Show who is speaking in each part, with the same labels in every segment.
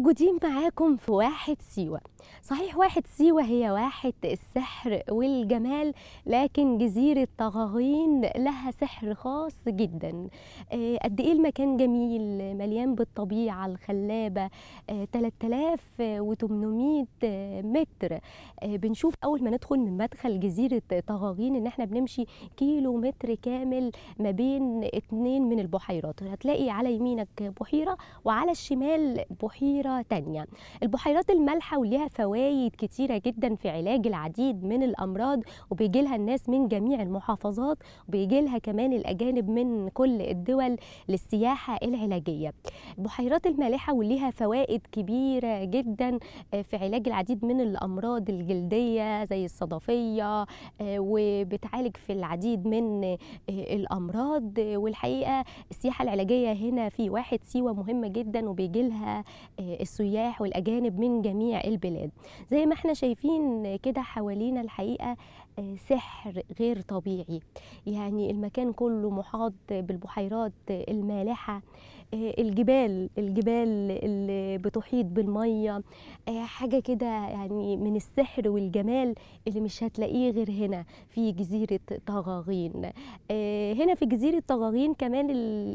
Speaker 1: موجودين معاكم في واحد سيوة صحيح واحد سيوة هي واحد السحر والجمال لكن جزيرة طغاغين لها سحر خاص جدا آه، قد ايه المكان جميل مليان بالطبيعة الخلابة 3800 آه، متر آه، بنشوف اول ما ندخل من مدخل جزيرة طغاغين ان احنا بنمشي كيلو متر كامل ما بين اتنين من البحيرات هتلاقي على يمينك بحيرة وعلى الشمال بحيرة بحيره تانية البحيرات المالحة وليها فوائد كتيرة جدا في علاج العديد من الأمراض وبيجي لها الناس من جميع المحافظات وبيجي لها كمان الأجانب من كل الدول للسياحة العلاجية البحيرات المالحة وليها فوائد كبيرة جدا آه، في علاج العديد من الأمراض الجلدية زي الصدفية آه، وبتعالج في العديد من آه، الأمراض والحقيقة السياحة العلاجية هنا في واحد سيوة مهمة جدا وبيجي لها السياح والاجانب من جميع البلاد زي ما احنا شايفين كده حوالينا الحقيقه سحر غير طبيعي يعني المكان كله محاط بالبحيرات المالحة آه، الجبال الجبال اللي بتحيط بالمية آه، حاجة كده يعني من السحر والجمال اللي مش هتلاقيه غير هنا في جزيرة طغاغين آه، هنا في جزيرة طغاغين كمان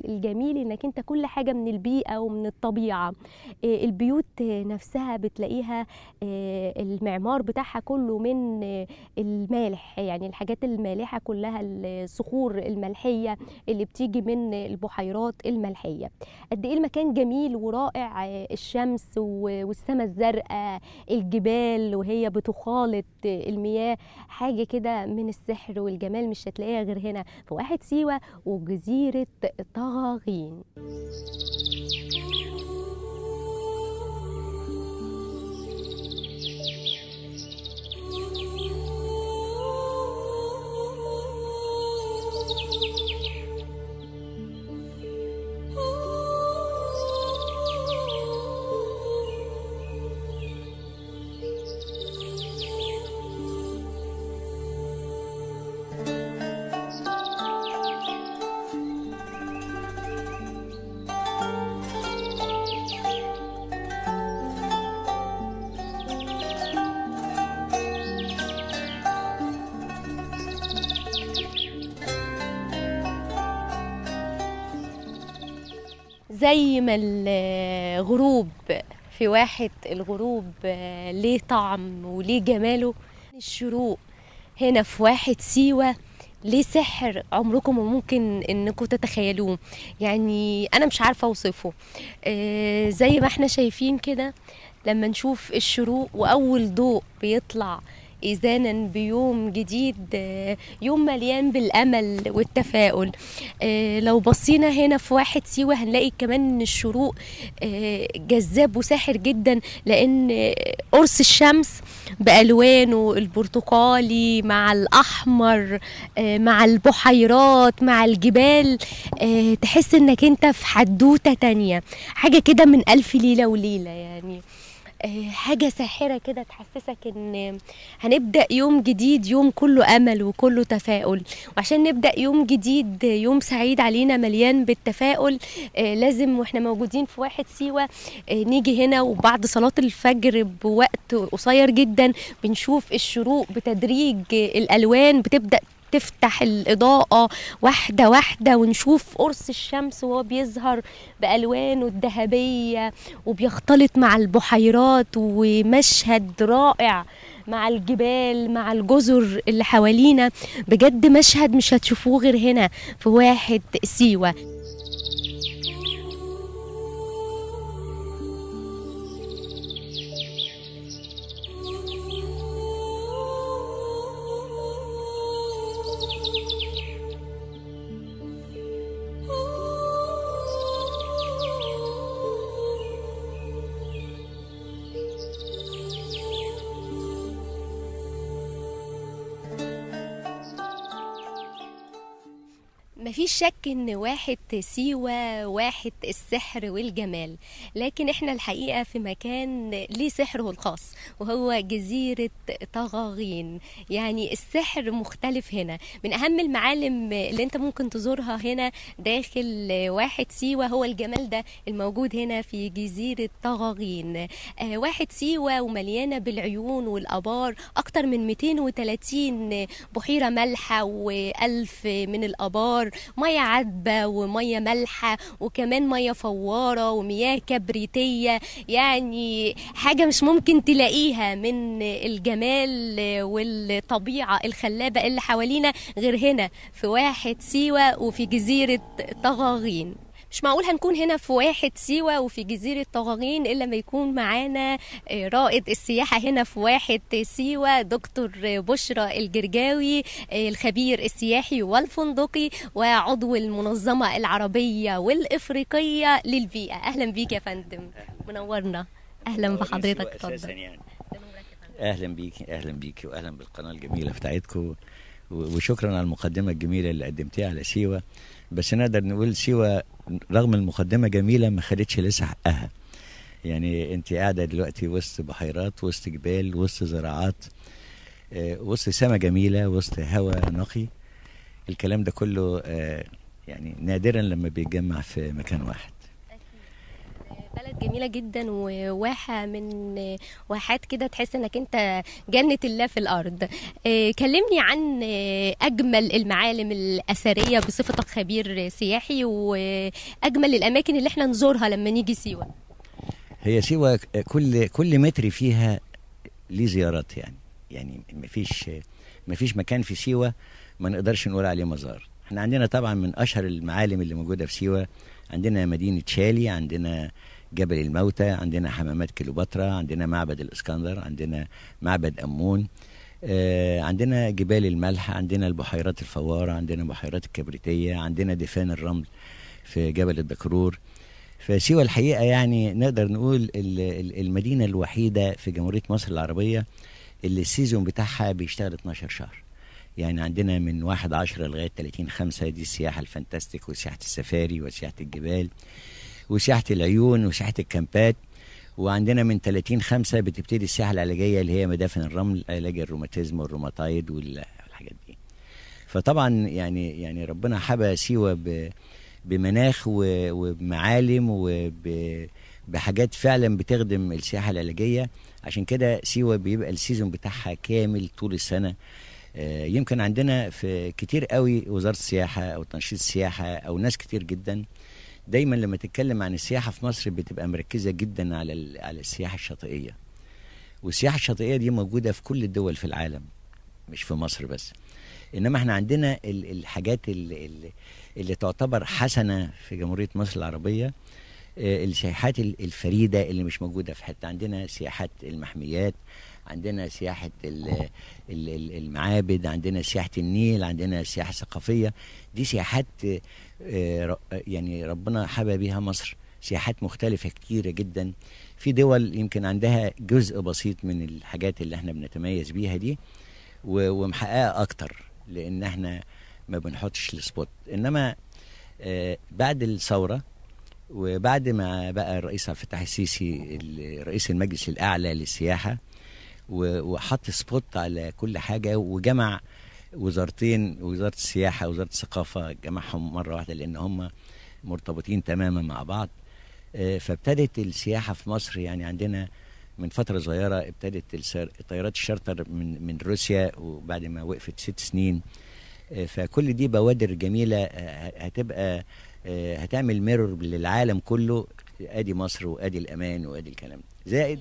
Speaker 1: الجميل انك انت كل حاجة من البيئة ومن الطبيعة البيوت نفسها بتلاقيها المعمار بتاعها كله من المال المالح يعني الحاجات المالحه كلها الصخور الملحيه اللي بتيجي من البحيرات الملحيه قد ايه المكان جميل ورائع الشمس والسماء الزرقاء الجبال وهي بتخالط المياه حاجه كده من السحر والجمال مش هتلاقيها غير هنا في واحد سيوه وجزيره you. زي ما الغروب في واحد الغروب آه، ليه طعم وليه جماله الشروق هنا في واحد سيوة ليه سحر عمركم ممكن انكم تتخيلوه يعني انا مش عارفه اوصفه آه، زي ما احنا شايفين كده لما نشوف الشروق واول ضوء بيطلع إذانا بيوم جديد يوم مليان بالأمل والتفاؤل آه، لو بصينا هنا في واحد سيوة هنلاقي كمان إن الشروق آه، جذاب وساحر جدا لأن قرص الشمس بألوانه البرتقالي مع الأحمر آه، مع البحيرات مع الجبال تحس إنك أنت في حدوتة تانية حاجة كده من ألف ليلة وليلة يعني حاجة ساحرة كده تحسسك ان هنبدأ يوم جديد يوم كله امل وكله تفاؤل وعشان نبدأ يوم جديد يوم سعيد علينا مليان بالتفاؤل آه، لازم واحنا موجودين في واحد سيوة آه، نيجي هنا وبعد صلاة الفجر بوقت قصير جدا بنشوف الشروق بتدريج الالوان بتبدأ تفتح الاضاءه واحده واحده ونشوف قرص الشمس وهو بيظهر بالوانه الذهبيه وبيختلط مع البحيرات ومشهد رائع مع الجبال مع الجزر اللي حوالينا بجد مشهد مش هتشوفوه غير هنا في واحد سيوه Thank you. مفيش شك ان واحد سيوة واحد السحر والجمال لكن احنا الحقيقة في مكان ليه سحره الخاص وهو جزيرة طغاغين يعني السحر مختلف هنا من اهم المعالم اللي انت ممكن تزورها هنا داخل واحد سيوة هو الجمال ده الموجود هنا في جزيرة طغاغين آه، واحد سيوة ومليانة بالعيون والابار اكتر من 230 بحيرة مالحة و1000 من الابار ميه عذبه وميه مالحه وكمان ميه فواره ومياه كبريتيه يعني حاجه مش ممكن تلاقيها من الجمال والطبيعه الخلابه اللي حوالينا غير هنا في واحد سيوه وفي جزيره طغاغين مش معقول هنكون هنا في واحد سيوة وفي جزيرة طغاغين إلا ما يكون معانا آه، رائد السياحة هنا في واحد سيوة دكتور بشرى الجرجاوي آه، الخبير السياحي والفندقي وعضو المنظمة العربية والإفريقية للبيئة أهلا بيك يا فندم منورنا أهلا بحضرتك اتفضل يعني.
Speaker 2: اهلا بيك اهلا بيك واهلا بالقناه الجميله بتاعتكم وشكرا على المقدمه الجميله اللي قدمتيها على سيوه بس نقدر نقول سيوه رغم المقدمه جميله ما خدتش لسه حقها يعني انت قاعده دلوقتي وسط بحيرات وسط جبال وسط زراعات آه، وسط سماء جميله وسط هواء نقي الكلام ده كله آه، يعني نادرا لما بيتجمع في مكان واحد
Speaker 1: بلد جميله جدا وواحه من واحات كده تحس انك انت جنه الله في الارض آه، كلمني عن آه، اجمل المعالم الاثريه بصفتك خبير سياحي واجمل الاماكن اللي احنا نزورها لما نيجي سيوه
Speaker 2: هي سيوه كل كل متر فيها ليه زيارات يعني يعني مفيش مفيش مكان في سيوه ما نقدرش نقول عليه مزار احنا عندنا طبعا من اشهر المعالم اللي موجوده في سيوه عندنا مدينه شالي عندنا جبل الموتى عندنا حمامات كليوباترا عندنا معبد الاسكندر عندنا معبد امون آه، عندنا جبال الملح عندنا البحيرات الفوارة عندنا بحيرات الكبريتية عندنا دفان الرمل في جبل الدكرور فسوى الحقيقة يعني نقدر نقول المدينة الوحيدة في جمهورية مصر العربية اللي السيزون بتاعها بيشتغل 12 شهر يعني عندنا من واحد عشرة لغاية 30 خمسة دي السياحة الفانتاستيك وسياحة السفاري وسياحة الجبال وشاحه العيون وشاحه الكامبات وعندنا من 30 5 بتبتدي الساحه العلاجيه اللي هي مدافن الرمل علاج الروماتيزم والروماتايد والحاجات دي فطبعا يعني يعني ربنا حبى سيوه بمناخ وبمعالم وبحاجات فعلا بتخدم السياحه العلاجيه عشان كده سيوه بيبقى السيزون بتاعها كامل طول السنه آه، يمكن عندنا في كتير قوي وزاره السياحه او تنشيط السياحه او ناس كتير جدا دايما لما تتكلم عن السياحه في مصر بتبقى مركزه جدا على على السياحه الشاطئيه والسياحه الشاطئيه دي موجوده في كل الدول في العالم مش في مصر بس انما احنا عندنا الحاجات اللي, اللي تعتبر حسنه في جمهوريه مصر العربيه آه، السياحات الفريده اللي مش موجوده في حته عندنا سياحات المحميات عندنا سياحه المعابد عندنا سياحه النيل عندنا سياحه ثقافيه دي سياحات آه، يعني ربنا حبى بيها مصر سياحات مختلفة كتيرة جدا في دول يمكن عندها جزء بسيط من الحاجات اللي احنا بنتميز بيها دي ومحققة أكتر لأن احنا ما بنحطش السبوت إنما آه، بعد الثورة وبعد ما بقى الرئيس عبد الفتاح السيسي رئيس المجلس الأعلى للسياحة وحط سبوت على كل حاجة وجمع وزارتين وزاره السياحه وزاره الثقافه جمعهم مره واحده لان هم مرتبطين تماما مع بعض آه، فابتدت السياحه في مصر يعني عندنا من فتره صغيره ابتدت الطيارات الشارتر من من روسيا وبعد ما وقفت ست سنين آه، فكل دي بوادر جميله آه، هتبقى هتعمل ميرور للعالم كله ادي مصر وادي الامان وادي الكلام زائد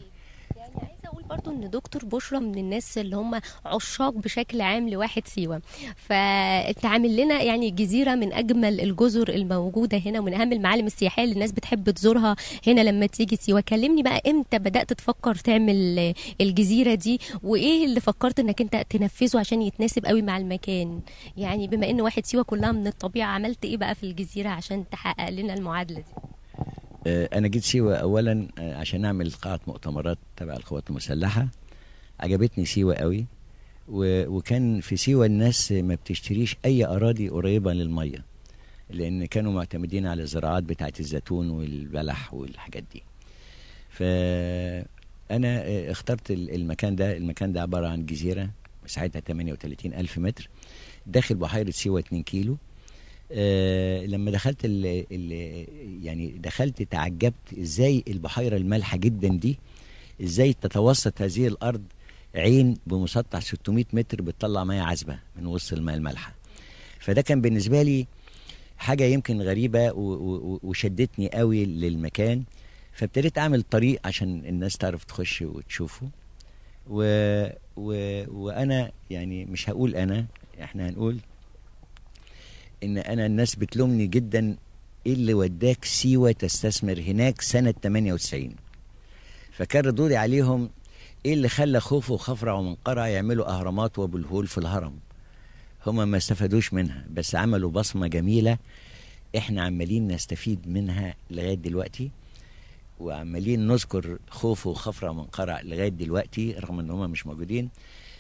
Speaker 1: اقول برضو ان دكتور بشرى من الناس اللي هم عشاق بشكل عام لواحد سيوه فانت عامل لنا يعني جزيره من اجمل الجزر الموجوده هنا ومن اهم المعالم السياحيه اللي الناس بتحب تزورها هنا لما تيجي سيوه كلمني بقى امتى بدات تفكر تعمل الجزيره دي وايه اللي فكرت انك انت تنفذه عشان يتناسب قوي مع المكان يعني بما ان واحد سيوه كلها من الطبيعه عملت ايه بقى في الجزيره عشان تحقق لنا المعادله دي
Speaker 2: آه، انا جيت سيوه اولا آه، عشان اعمل قاعه مؤتمرات تبع القوات المسلحه عجبتني سيوه قوي وكان في سيوه الناس ما بتشتريش اي اراضي قريبه للميه لان كانوا معتمدين على الزراعات بتاعه الزيتون والبلح والحاجات دي فانا آه، اخترت المكان ده المكان ده عباره عن جزيره مساحتها 38 الف متر داخل بحيره سيوه 2 كيلو آه، لما دخلت ال ال يعني دخلت تعجبت ازاي البحيره المالحه جدا دي ازاي تتوسط هذه الارض عين بمسطح 600 متر بتطلع ميه عذبه من وسط الماء المالحه فده كان بالنسبه لي حاجه يمكن غريبه وشدتني قوي للمكان فابتديت اعمل طريق عشان الناس تعرف تخش وتشوفه و... و... وانا يعني مش هقول انا احنا هنقول ان انا الناس بتلومني جدا ايه اللي وداك سيوه تستثمر هناك سنه 98 فكان ردودي عليهم ايه اللي خلى خوفه وخفرع ومنقرع يعملوا اهرامات وابو الهول في الهرم هما ما استفادوش منها بس عملوا بصمه جميله احنا عمالين نستفيد منها لغايه دلوقتي وعمالين نذكر خوفه وخفرع ومنقرع لغايه دلوقتي رغم ان هما مش موجودين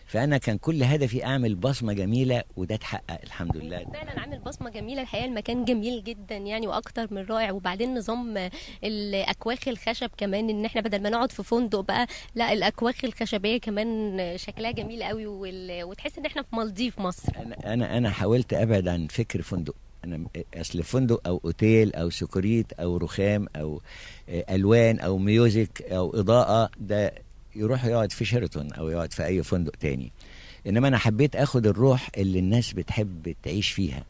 Speaker 2: فانا كان كل هدفي اعمل بصمه جميله وده اتحقق الحمد لله أيوة، فعلا
Speaker 1: عامل بصمه جميله الحقيقه المكان جميل جدا يعني واكتر من رائع وبعدين نظام الاكواخ الخشب كمان ان احنا بدل ما نقعد في فندق بقى لا الاكواخ الخشبيه كمان شكلها جميل قوي وتحس ان احنا في مالديف مصر انا
Speaker 2: انا انا حاولت ابعد عن فكر فندق انا اصل فندق او اوتيل او سكريت او رخام او الوان او ميوزك او اضاءه ده يروح يقعد في شيراتون او يقعد في اي فندق تاني انما انا حبيت اخد الروح اللي الناس بتحب تعيش فيها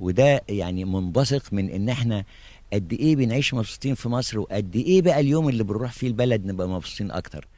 Speaker 2: وده يعني منبثق من ان احنا قد ايه بنعيش مبسوطين في مصر وقد ايه بقى اليوم اللي بنروح فيه البلد نبقى مبسوطين اكتر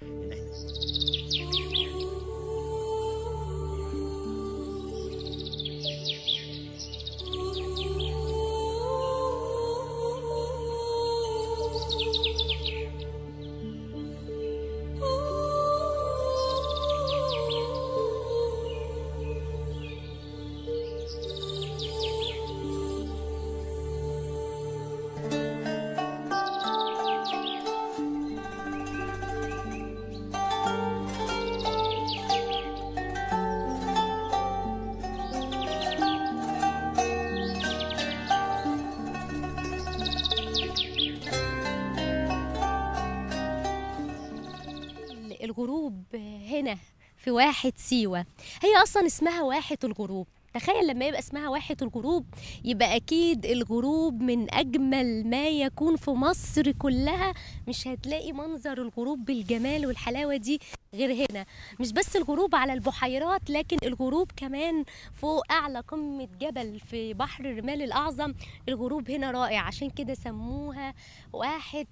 Speaker 1: في واحة سيوة هي أصلا اسمها واحة الغروب تخيل لما يبقى اسمها واحة الغروب يبقى أكيد الغروب من أجمل ما يكون في مصر كلها مش هتلاقي منظر الغروب بالجمال والحلاوة دي غير هنا مش بس الغروب على البحيرات لكن الغروب كمان فوق اعلى قمه جبل في بحر الرمال الاعظم الغروب هنا رائع عشان كده سموها واحد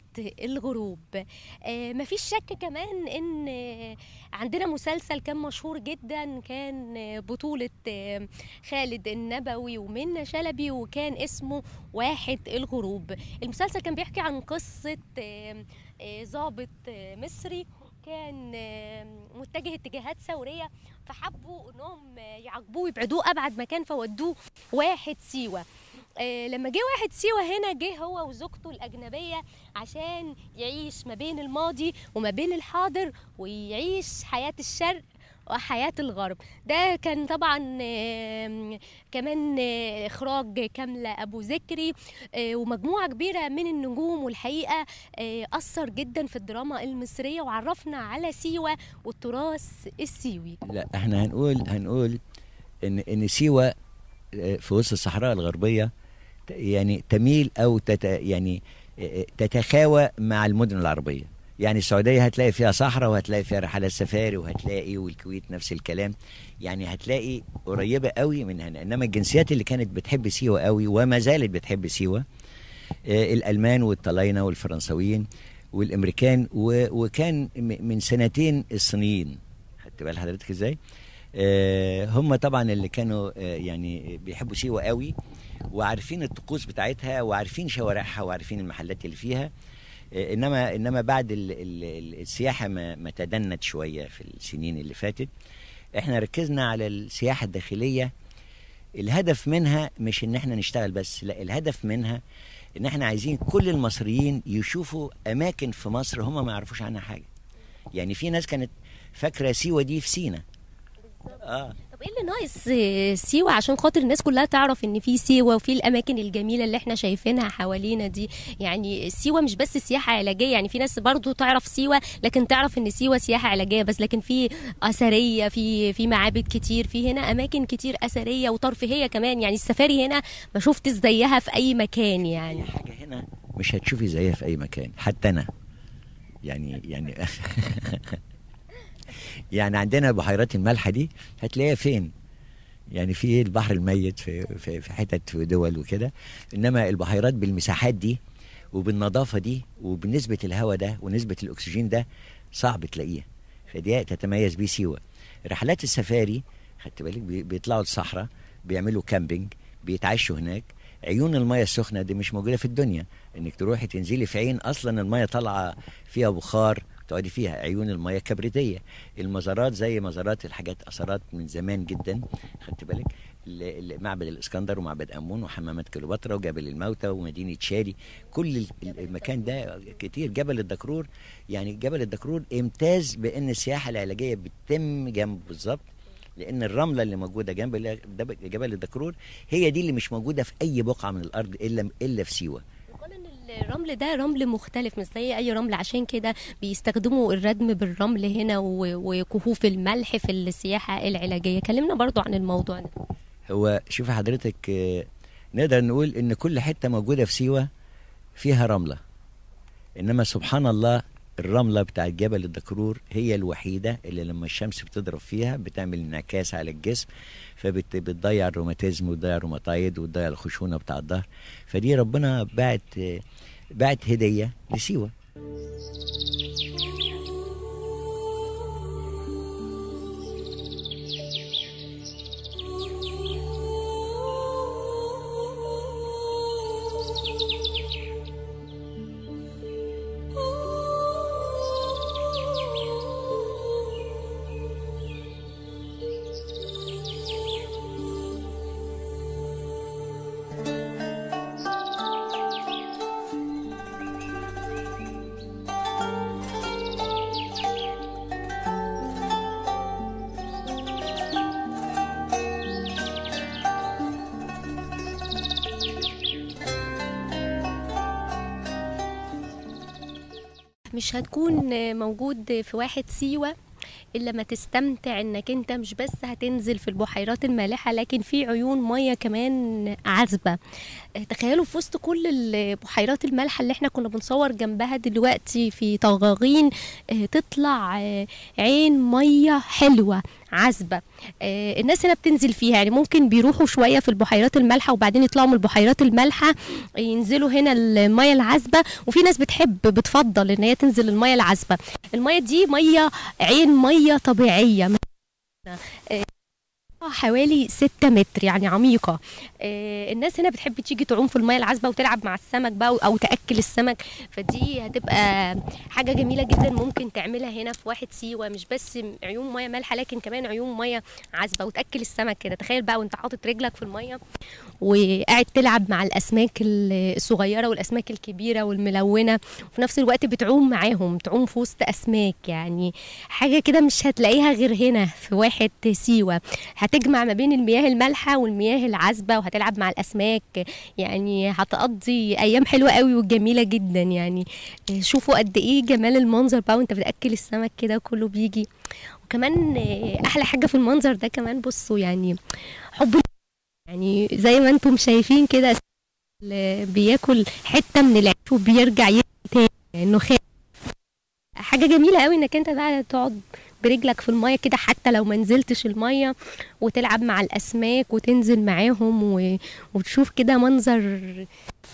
Speaker 1: الغروب آه، مفيش شك كمان ان عندنا مسلسل كان مشهور جدا كان بطوله آه، خالد النبوي ومنى شلبي وكان اسمه واحد الغروب المسلسل كان بيحكي عن قصه ظابط آه، مصري كان متجه اتجاهات ثوريه فحبوا انهم يعاقبوه ويبعدوه ابعد مكان فودوه واحد سيوه آه، لما جه واحد سيوه هنا جه هو وزوجته الاجنبيه عشان يعيش ما بين الماضي وما بين الحاضر ويعيش حياه الشرق وحياة الغرب ده كان طبعا كمان آه، إخراج كاملة أبو ذكري آه، ومجموعة كبيرة من النجوم والحقيقة آه، أثر جدا في الدراما المصرية وعرفنا على سيوة والتراث السيوي
Speaker 2: لا احنا هنقول هنقول ان ان سيوة في وسط الصحراء الغربية يعني تميل او تت يعني تتخاوى مع المدن العربيه يعني السعوديه هتلاقي فيها صحراء وهتلاقي فيها رحلات سفاري وهتلاقي والكويت نفس الكلام يعني هتلاقي قريبه قوي من هنا انما الجنسيات اللي كانت بتحب سيوه قوي وما زالت بتحب سيوه آه الالمان والطلاينه والفرنسويين والامريكان وكان من سنتين الصينيين خدت بال حضرتك ازاي آه هم طبعا اللي كانوا آه يعني بيحبوا سيوه قوي وعارفين الطقوس بتاعتها وعارفين شوارعها وعارفين المحلات اللي فيها آه، انما انما بعد الـ الـ السياحه ما, ما تدنت شويه في السنين اللي فاتت احنا ركزنا على السياحه الداخليه الهدف منها مش ان احنا نشتغل بس لا الهدف منها ان احنا عايزين كل المصريين يشوفوا اماكن في مصر هم ما يعرفوش عنها حاجه يعني في ناس كانت فاكره سيوه دي في سينا اه
Speaker 1: طب ايه اللي ناقص آه، سيوه عشان خاطر الناس كلها تعرف ان في سيوه وفي الاماكن الجميله اللي احنا شايفينها حوالينا دي يعني سيوه مش بس سياحه علاجيه يعني في ناس برضو تعرف سيوه لكن تعرف ان سيوه سياحه علاجيه بس لكن في اثريه في في معابد كتير في هنا اماكن كتير اثريه وترفيهيه كمان يعني السفاري هنا ما شفتش زيها في اي مكان يعني حاجه
Speaker 2: هنا مش هتشوفي زيها في اي مكان حتى انا يعني يعني يعني عندنا البحيرات المالحه دي هتلاقيها فين يعني في البحر الميت في في, في حتت ودول وكده انما البحيرات بالمساحات دي وبالنظافه دي وبنسبه الهواء ده ونسبه الاكسجين ده صعب تلاقيه فدي تتميز بيه سيوه رحلات السفاري خدت بالك بيطلعوا الصحراء بيعملوا كامبينج بيتعشوا هناك عيون المياه السخنه دي مش موجوده في الدنيا انك تروحي تنزلي في عين اصلا المياه طالعه فيها بخار تقعدي فيها عيون المياه كبريتيه المزارات زي مزارات الحاجات اثارات من زمان جدا خدت بالك معبد الاسكندر ومعبد امون وحمامات كليوباترا وجبل الموتى ومدينه شاري كل المكان ده كتير جبل الدكرور يعني جبل الدكرور امتاز بان السياحه العلاجيه بتتم جنب بالظبط لان الرمله اللي موجوده جنب جبل الدكرور هي دي اللي مش موجوده في اي بقعه من الارض الا الا في سيوه
Speaker 1: الرمل ده رمل مختلف مش زي اي رمل عشان كده بيستخدموا الردم بالرمل هنا وكهوف الملح في السياحه العلاجيه كلمنا برضو عن الموضوع ده
Speaker 2: هو شوف حضرتك نقدر نقول ان كل حته موجوده في سيوه فيها رمله انما سبحان الله الرمله بتاعت جبل الدكرور هي الوحيده اللي لما الشمس بتضرب فيها بتعمل انعكاس على الجسم فبتضيع الروماتيزم وتضيع الروماتايد وتضيع الخشونه بتاع الظهر فدي ربنا بعت بعت هديه لسيوه
Speaker 1: مش هتكون موجود في واحد سيوة إلا ما تستمتع إنك أنت مش بس هتنزل في البحيرات المالحة لكن في عيون مية كمان عذبة آه، تخيلوا في وسط كل البحيرات المالحة اللي احنا كنا بنصور جنبها دلوقتي في طغاغين آه، تطلع آه، عين مية حلوة عذبه آه الناس هنا بتنزل فيها يعني ممكن بيروحوا شويه في البحيرات المالحه وبعدين يطلعوا من البحيرات المالحه ينزلوا هنا الميه العذبه وفي ناس بتحب بتفضل ان هي تنزل الميه العذبه الميه دي ميه عين ميه طبيعيه آه آه، حوالي 6 متر يعني عميقه آه الناس هنا بتحب تيجي تعوم في الميه العذبه وتلعب مع السمك بقى او تاكل السمك فدي هتبقى حاجه جميله جدا ممكن تعملها هنا في واحد سيوه مش بس عيون ميه مالحه لكن كمان عيون ميه عذبه وتاكل السمك كده تخيل بقى وانت حاطط رجلك في الميه وقاعد تلعب مع الاسماك الصغيره والاسماك الكبيره والملونه وفي نفس الوقت بتعوم معاهم تعوم في وسط اسماك يعني حاجه كده مش هتلاقيها غير هنا في واحد سيوه هتجمع ما بين المياه المالحه والمياه العذبه وهتلعب مع الاسماك يعني هتقضي ايام حلوه قوي وجميله جدا يعني شوفوا قد ايه جمال المنظر بقى وانت بتاكل السمك كده وكله بيجي وكمان احلى حاجه في المنظر ده كمان بصوا يعني حب يعني زي ما انتم شايفين كده بياكل حته من العيش وبيرجع ياكل تاني يعني انه حاجه جميله قوي انك انت بقى تقعد برجلك في الميه كده حتى لو ما نزلتش الميه وتلعب مع الاسماك وتنزل معاهم و... وتشوف كده منظر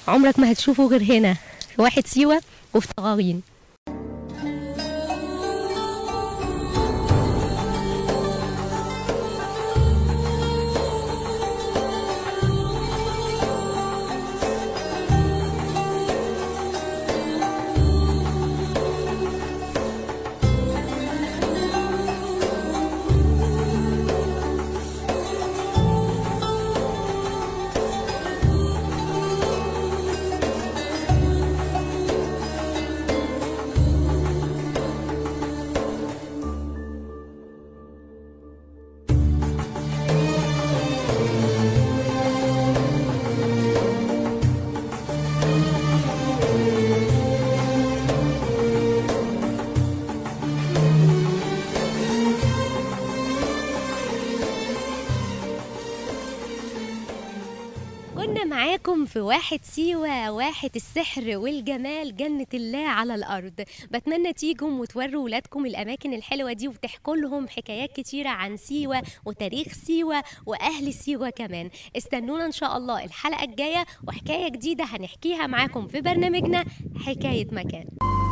Speaker 1: عمرك ما هتشوفه غير هنا في واحد سيوه وفي طغاغين في واحد سيوة واحد السحر والجمال جنة الله على الأرض بتمنى تيجوا وتوروا ولادكم الأماكن الحلوة دي وتحكوا لهم حكايات كتيرة عن سيوة وتاريخ سيوة وأهل سيوة كمان استنونا إن شاء الله الحلقة الجاية وحكاية جديدة هنحكيها معاكم في برنامجنا حكاية مكان